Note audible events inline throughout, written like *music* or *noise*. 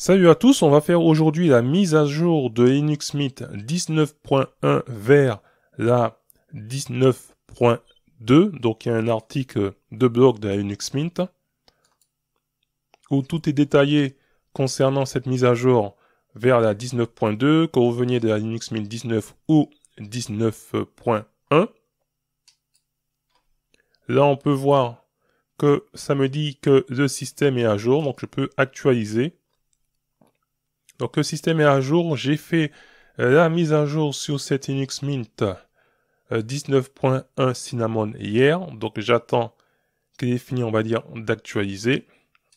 Salut à tous, on va faire aujourd'hui la mise à jour de Linux Mint 19.1 vers la 19.2. Donc il y a un article de blog de la Linux Mint où tout est détaillé concernant cette mise à jour vers la 19.2, que vous veniez de la Linux Mint 19 ou 19.1. Là on peut voir que ça me dit que le système est à jour, donc je peux actualiser. Donc le système est à jour. J'ai fait euh, la mise à jour sur cette Linux Mint 19.1 euh, Cinnamon hier. Donc j'attends qu'il ait fini, on va dire, d'actualiser.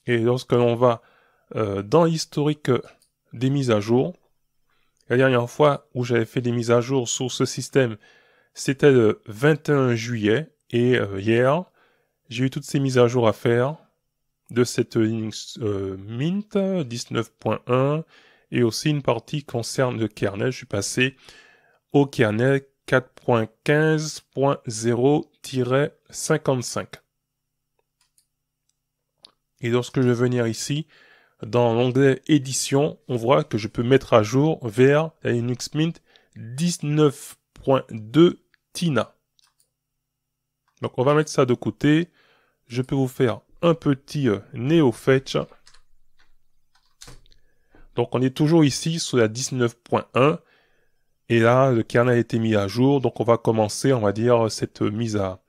Et lorsque l'on va euh, dans l'historique des mises à jour, la dernière fois où j'avais fait des mises à jour sur ce système, c'était le 21 juillet. Et hier, j'ai eu toutes ces mises à jour à faire de cette Linux Mint 19.1 et aussi une partie concerne le kernel. Je suis passé au kernel 4.15.0-55. Et lorsque je vais venir ici, dans l'onglet édition, on voit que je peux mettre à jour vers Linux Mint 19.2 Tina. Donc on va mettre ça de côté. Je peux vous faire un petit euh, NeoFetch. Donc on est toujours ici sur la 19.1. Et là, le kernel a été mis à jour, donc on va commencer, on va dire, cette mise à,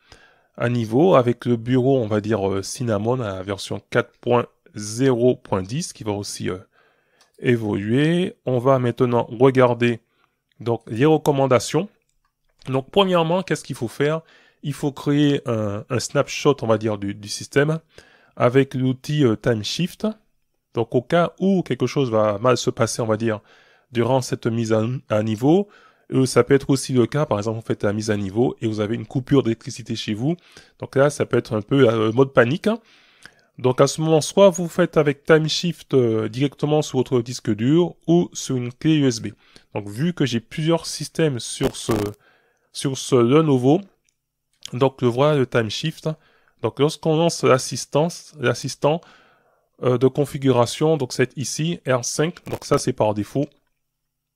niveau avec le bureau, on va dire, euh, Cinnamon à la version 4.0.10 qui va aussi euh, évoluer. On va maintenant regarder donc les recommandations. Donc premièrement, qu'est-ce qu'il faut faire Il faut créer un, snapshot, on va dire, du, système avec l'outil euh, time shift. Donc au cas où quelque chose va mal se passer, on va dire, durant cette mise à, niveau, euh, ça peut être aussi le cas, par exemple, vous faites la mise à niveau et vous avez une coupure d'électricité chez vous. Donc là, ça peut être un peu euh, mode panique. Hein. Donc à ce moment, soit vous faites avec Time Shift euh, directement sur votre disque dur ou sur une clé USB. Donc vu que j'ai plusieurs systèmes sur ce sur ce Lenovo, donc le voilà le Time Shift. Hein. Donc lorsqu'on lance l'assistance, l'assistant, euh, de configuration. Donc c'est ici, R5. Donc ça c'est par défaut.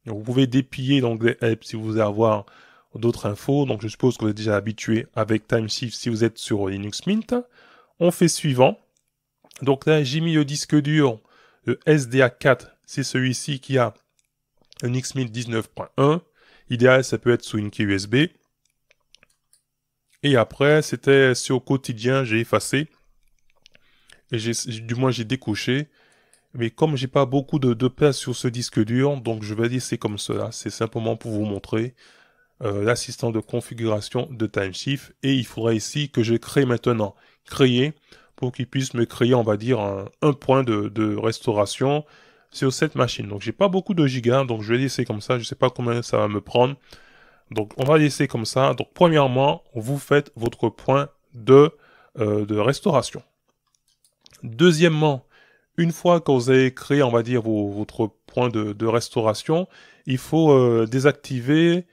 vous pouvez dépiller donc help si vous voulez avoir d'autres infos. Donc je suppose que vous êtes déjà habitué avec TimeShift si vous êtes sur Linux Mint. On fait suivant. Donc là j'ai mis le disque dur, le SDA4. C'est celui-ci qui a un Mint 19.1. Idéal, ça peut être sous une clé USB. Et après, c'était sur quotidien, j'ai effacé du moins j'ai décoché. Mais comme j'ai pas beaucoup de, place sur ce disque dur, donc je vais laisser comme cela. C'est simplement pour vous montrer euh, l'assistant de configuration de Timeshift. Et il faudra ici que je crée maintenant, créer, pour qu'il puisse me créer, on va dire, un, point de, restauration sur cette machine. Donc j'ai pas beaucoup de gigas, donc je vais laisser comme ça. Je sais pas combien ça va me prendre. Donc on va laisser comme ça. Donc premièrement, vous faites votre point de euh, restauration. Deuxièmement, une fois que vous avez créé, on va dire, votre point de, restauration, il faut euh, désactiver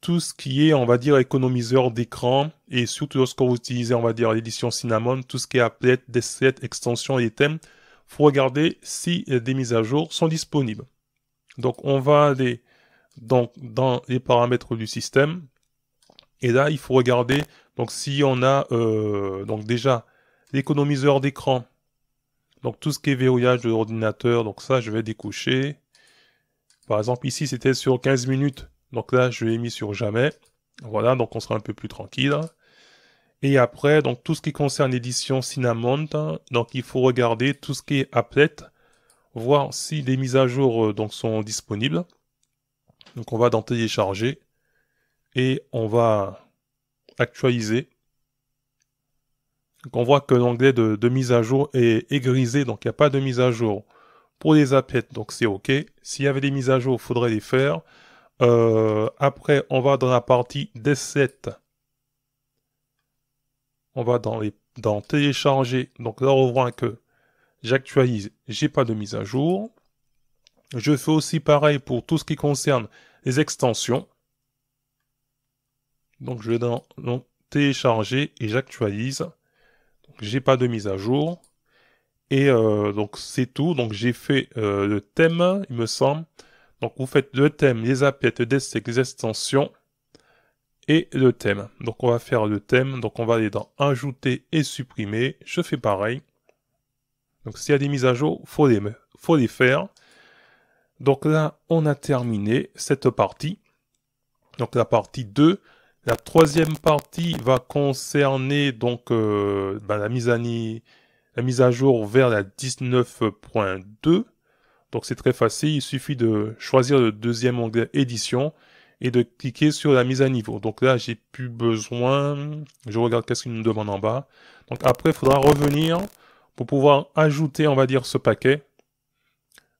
tout ce qui est, on va dire, économiseur d'écran et surtout lorsqu'on vous utilisez, on va dire, l'édition Cinnamon, tout ce qui est appelé des extensions et thèmes, faut regarder si des mises à jour sont disponibles. Donc, on va aller donc, dans les paramètres du système et là, il faut regarder donc si on a euh, donc déjà l'économiseur d'écran donc tout ce qui est verrouillage de l'ordinateur, donc ça je vais découcher. Par exemple ici c'était sur 15 minutes, donc là je l'ai mis sur jamais. Voilà, donc on sera un peu plus tranquille. Et après, donc tout ce qui concerne l'édition Cinnamon, donc il faut regarder tout ce qui est applet, voir si les mises à jour euh, donc sont disponibles. Donc on va dans télécharger et on va actualiser on voit que l'onglet de, mise à jour est, grisé, donc il n'y a pas de mise à jour. Pour les appets, donc c'est OK. S'il y avait des mises à jour, il faudrait les faire. Euh, après, on va dans la partie des 7 On va dans, les, dans télécharger. Donc là, on voit que j'actualise, j'ai pas de mise à jour. Je fais aussi pareil pour tout ce qui concerne les extensions. Donc je vais dans télécharger et j'actualise j'ai pas de mise à jour. Et euh, donc c'est tout. Donc j'ai fait euh, le thème, il me semble. Donc vous faites le thème, les appels, des les extensions et le thème. Donc on va faire le thème. Donc on va aller dans ajouter et supprimer. Je fais pareil. Donc s'il y a des mises à jour, faut les, faut les faire. Donc là, on a terminé cette partie. Donc la partie 2. La troisième partie va concerner donc euh, ben, la, mise à à jour vers la 19.2. Donc c'est très facile, il suffit de choisir le deuxième onglet édition et de cliquer sur la mise à niveau. Donc là, j'ai plus besoin, je regarde qu'est-ce qu'il nous demande en bas. Donc après, il faudra revenir pour pouvoir ajouter, on va dire, ce paquet.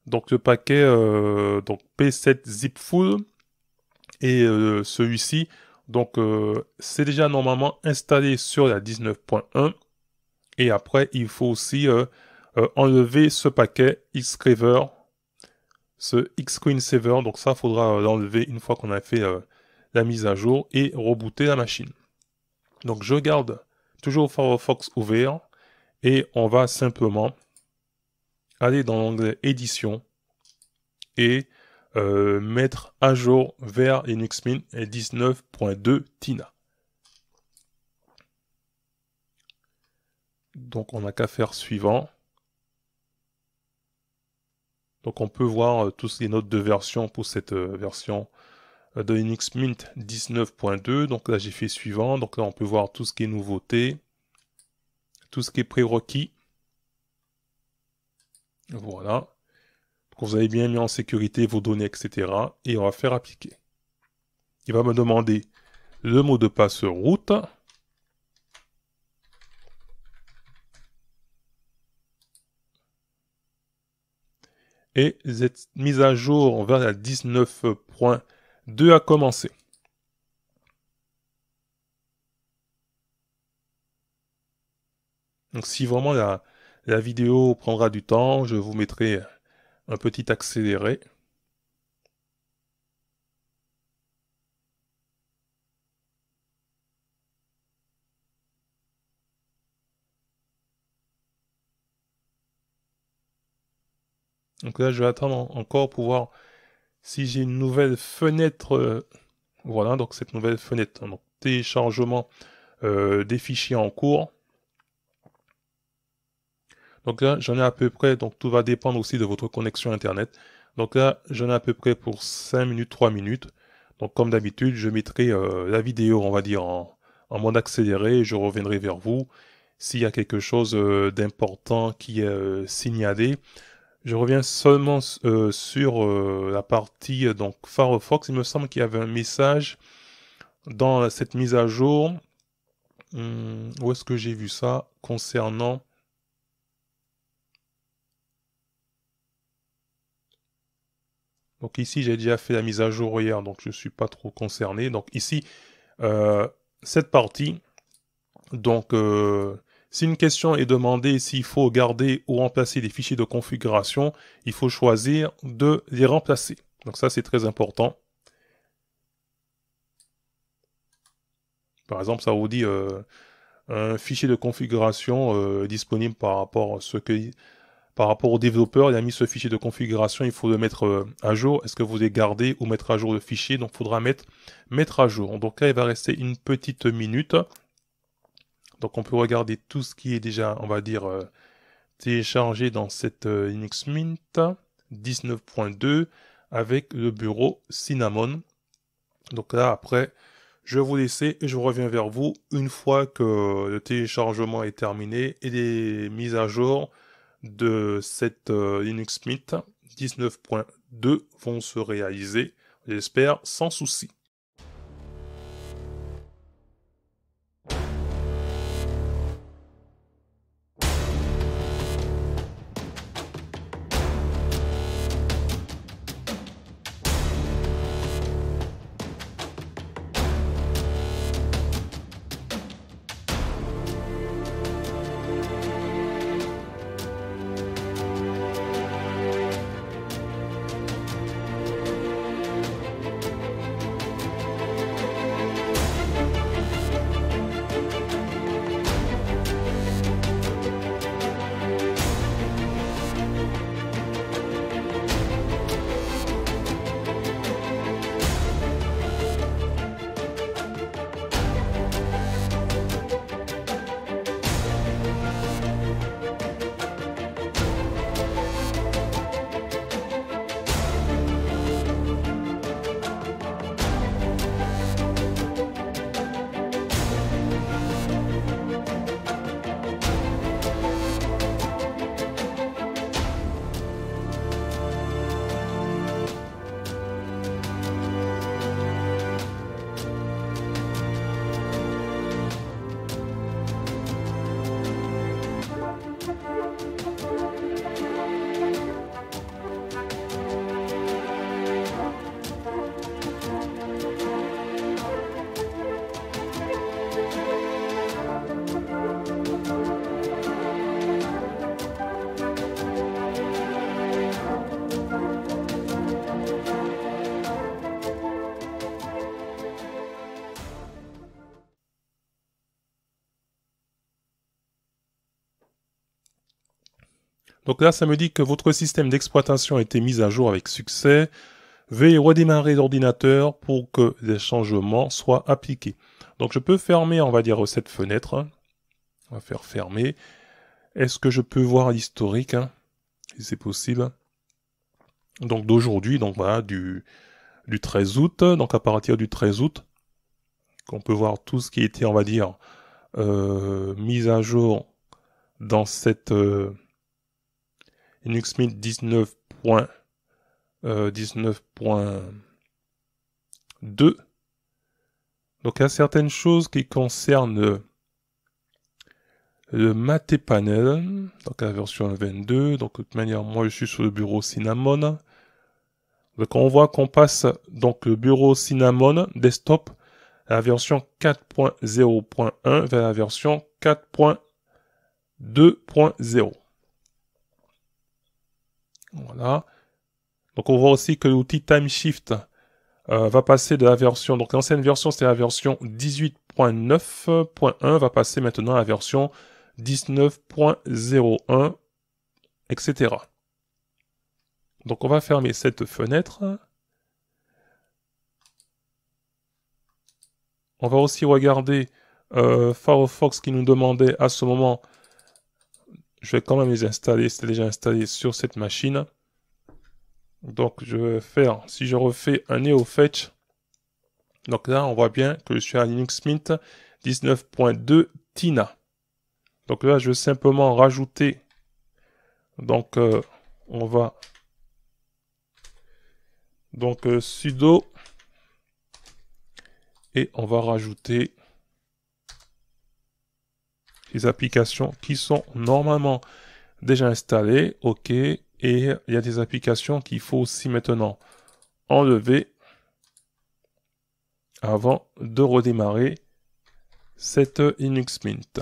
Donc le paquet euh, donc P7 ZipFull et euh, celui-ci donc euh, c'est déjà normalement installé sur la 19.1. Et après, il faut aussi euh, euh, enlever ce paquet Xcraver, ce Xcreensaver. Donc ça, faudra l'enlever une fois qu'on a fait la mise à jour et rebooter la machine. Donc je garde toujours Firefox ouvert et on va simplement aller dans l'onglet édition et euh, mettre à jour vers Linux Mint 19.2 Tina. Donc on n'a qu'à faire suivant. Donc on peut voir toutes euh, tous les notes de version pour cette euh, version de Linux Mint 19.2. Donc là j'ai fait suivant. Donc là on peut voir tout ce qui est nouveauté, tout ce qui est prérequis. Voilà vous avez bien mis en sécurité vos données, etc. Et on va faire appliquer. Il va me demander le mot de passe route. Et cette mise à jour vers la 19.2 a commencé. Donc si vraiment la, la vidéo prendra du temps, je vous mettrai un petit accéléré. Donc là, je vais attendre encore pour voir si j'ai une nouvelle fenêtre. Euh, voilà, donc cette nouvelle fenêtre, téléchargement euh, des fichiers en cours. Donc là, j'en ai à peu près, donc tout va dépendre aussi de votre connexion Internet. Donc là, j'en ai à peu près pour 5 minutes, 3 minutes. Donc comme d'habitude, je mettrai euh, la vidéo, on va dire, en, mode accéléré, et je reviendrai vers vous. S'il y a quelque chose euh, d'important qui est euh, signalé, je reviens seulement sur la partie donc Firefox. Il me semble qu'il y avait un message dans cette mise à jour. Hum, où est-ce que j'ai vu ça concernant Donc ici, j'ai déjà fait la mise à jour hier, donc je ne suis pas trop concerné. Donc ici, euh, cette partie, donc euh, si une question est demandée s'il faut garder ou remplacer des fichiers de configuration, il faut choisir de les remplacer. Donc ça, c'est très important. Par exemple, ça vous dit euh, un fichier de configuration disponible par rapport à ce que par rapport au développeur, il a mis ce fichier de configuration, il faut le mettre euh, à jour. Est-ce que vous voulez garder ou mettre à jour le fichier Donc, il faudra mettre, mettre à jour. Donc là, il va rester une petite minute. Donc, on peut regarder tout ce qui est déjà, on va dire, euh, téléchargé dans cette euh, Linux Mint 19.2 avec le bureau Cinnamon. Donc là, après, je vous laisse et je reviens vers vous une fois que le téléchargement est terminé et les mises à jour de cette Linux Mint 19.2 vont se réaliser, j'espère, sans souci. Donc là, ça me dit que votre système d'exploitation a été mis à jour avec succès. Veuillez redémarrer l'ordinateur pour que les changements soient appliqués. Donc je peux fermer, on va dire, cette fenêtre. Hein. On va faire fermer. Est-ce que je peux voir l'historique hein, Si c'est possible. Donc d'aujourd'hui, donc voilà, du, du 13 août. Donc à partir du 13 août, qu'on peut voir tout ce qui était, on va dire, euh, mis à jour dans cette... Euh, Linux Mint 19.19.2 euh, donc, il y a certaines choses qui concernent le Mate Panel, donc la version 22. Donc, de toute manière, moi, je suis sur le bureau Cinnamon. Donc, on voit qu'on passe, donc, le bureau Cinnamon desktop, la version 4.0.1 vers la version 4.2.0. Voilà. Donc on voit aussi que l'outil Time Shift euh, va passer de la version, donc l'ancienne version c'était la version 18.9.1, va passer maintenant à la version 19.01, etc. Donc on va fermer cette fenêtre. On va aussi regarder euh, Firefox qui nous demandait à ce moment je vais quand même les installer, c'est déjà installé sur cette machine. Donc je vais faire, si je refais un NeoFetch, donc là on voit bien que je suis à Linux Mint 19.2 Tina. Donc là je vais simplement rajouter, donc euh, on va, donc euh, sudo, et on va rajouter applications qui sont normalement déjà installées, ok, et il y a des applications qu'il faut aussi maintenant enlever avant de redémarrer cette Linux Mint.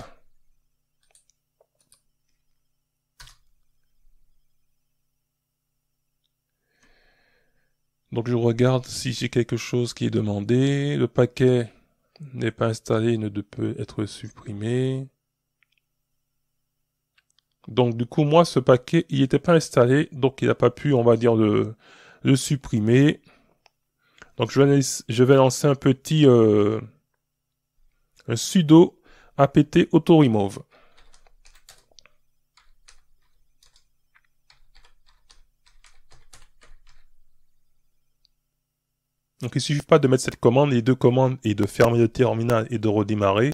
Donc je regarde si j'ai quelque chose qui est demandé. Le paquet n'est pas installé, il ne peut être supprimé. Donc du coup, moi, ce paquet, il n'était pas installé, donc il n'a pas pu, on va dire, le, le supprimer. Donc je vais, je vais lancer un petit euh, un sudo apt auto-remove. Donc il ne suffit pas de mettre cette commande, les deux commandes, et de fermer le terminal et de redémarrer.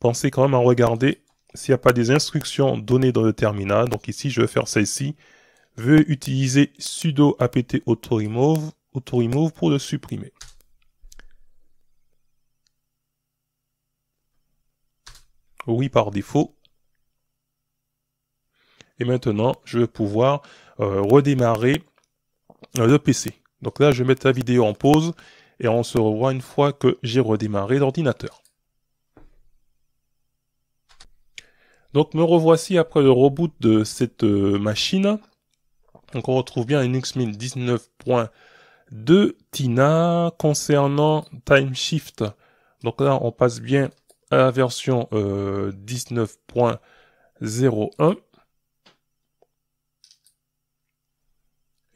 Pensez quand même à regarder s'il n'y a pas des instructions données dans le terminal, donc ici je vais faire celle-ci, Je Veux utiliser sudo apt auto autoremove pour le supprimer. Oui par défaut. Et maintenant, je vais pouvoir euh, redémarrer euh, le PC. Donc là, je vais mettre la vidéo en pause et on se revoit une fois que j'ai redémarré l'ordinateur. Donc me revoici après le reboot de cette euh, machine. Donc on retrouve bien Linux 19.2 Tina concernant Time Shift. Donc là on passe bien à la version 19.01. Euh,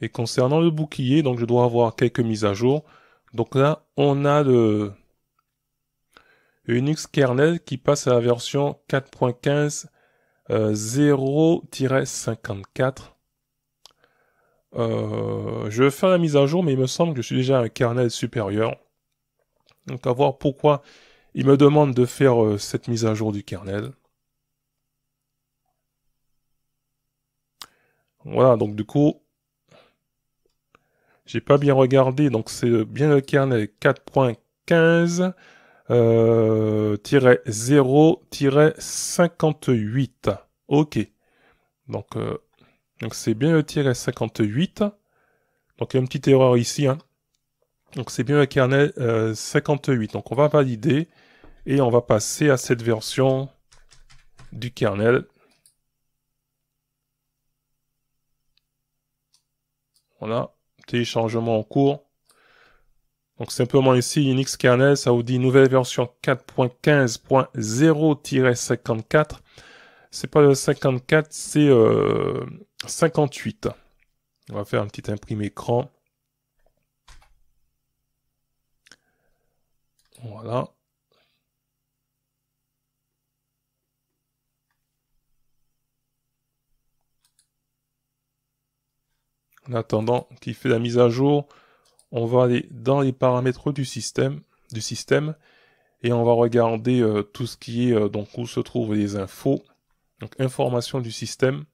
Et concernant le bouclier, donc je dois avoir quelques mises à jour. Donc là, on a le, Unix kernel qui passe à la version 4.15 0-54. Euh, euh, je vais faire la mise à jour, mais il me semble que je suis déjà un kernel supérieur. Donc à voir pourquoi il me demande de faire euh, cette mise à jour du kernel. Voilà, donc du coup, j'ai pas bien regardé, donc c'est bien le kernel 4.15. 0-58. Euh, ok. Donc, euh, donc c'est bien le 58. Donc il y a une petite erreur ici. Hein. Donc c'est bien le kernel 58. Euh, donc on va valider et on va passer à cette version du kernel. Voilà, téléchargement en cours. Donc simplement ici, Unix kernel, ça vous dit nouvelle version 4.15.0-54. C'est pas le 54, c'est 58. Euh, On va faire un petit imprime écran. Voilà. En attendant qu'il fait la mise à jour, on va aller dans les paramètres du système, du système et on va regarder euh, tout ce qui est euh, donc où se trouvent les infos, donc informations du système.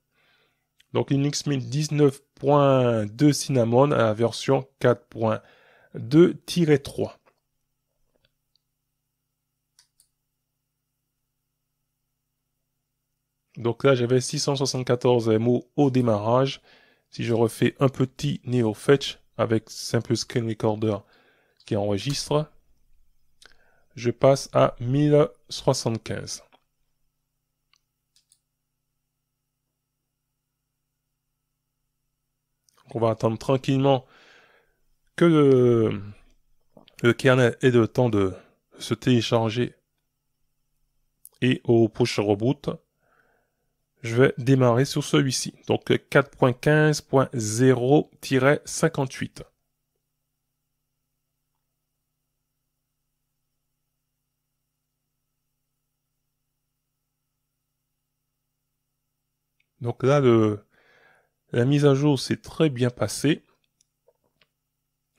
Donc Linux Mint 19.2 Cinnamon à la version 4.2-3. Donc là, j'avais 674 MO au démarrage. Si je refais un petit NeoFetch, avec simple screen recorder qui enregistre. Je passe à 1075. on va attendre tranquillement que le, kernel ait le temps de se télécharger et au push reboot je vais démarrer sur celui-ci. Donc 4.15.0-58. Donc là, le, la mise à jour s'est très bien passée.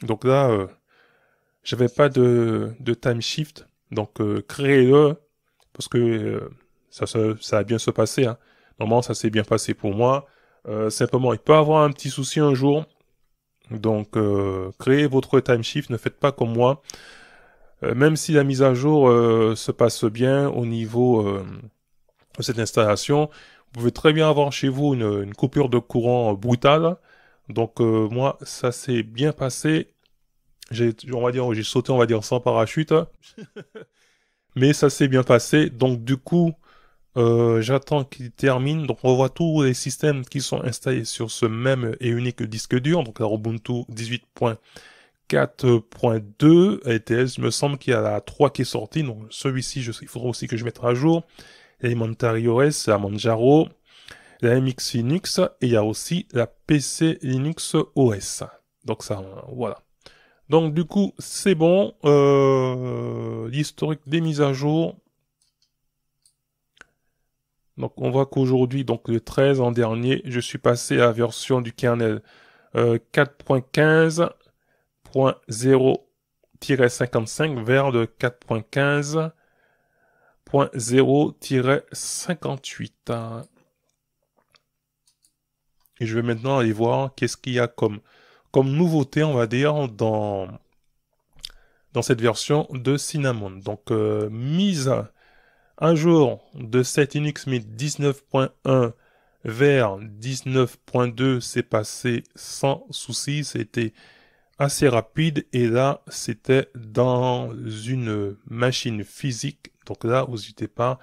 Donc là, je euh, j'avais pas de, time shift. Donc euh, créez-le parce que euh, ça, ça, a bien se passer. Hein. Normalement, ça s'est bien passé pour moi. Euh, simplement, il peut avoir un petit souci un jour. Donc, euh, créez votre shift. ne faites pas comme moi. Euh, même si la mise à jour euh, se passe bien au niveau de cette installation, vous pouvez très bien avoir chez vous une, une coupure de courant brutale. Donc, moi, ça s'est bien passé. J'ai, on va dire, j'ai sauté, on va dire, sans parachute. *laughs* Mais ça s'est bien passé. Donc, du coup, euh, j'attends qu'il termine, donc on voit tous les systèmes qui sont installés sur ce même et unique disque dur, donc la Ubuntu 18.4.2 LTS. E il me semble qu'il y a la 3 qui est sortie, donc celui-ci, il faudra aussi que je mette à jour, Elementary OS, la Manjaro, la MX Linux, et il y a aussi la PC Linux OS. Donc ça, voilà. Donc du coup, c'est bon, euh, l'historique des mises à jour, donc on voit qu'aujourd'hui, donc le 13 en dernier, je suis passé à la version du kernel 4.15.0-55 euh, vers le 4.15.0-58. Et je vais maintenant aller voir qu'est-ce qu'il y a comme, comme nouveauté, on va dire, dans, dans cette version de Cinnamon. Donc, euh, mise un jour de cette Linux Mint 19.1 vers 19.2 s'est passé sans souci, c'était assez rapide et là c'était dans une machine physique, donc là vous n'étiez pas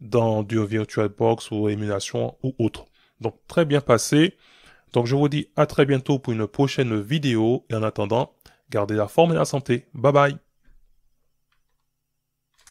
dans du VirtualBox ou émulation ou autre. Donc très bien passé. Donc je vous dis à très bientôt pour une prochaine vidéo et en attendant, gardez la forme et la santé. Bye bye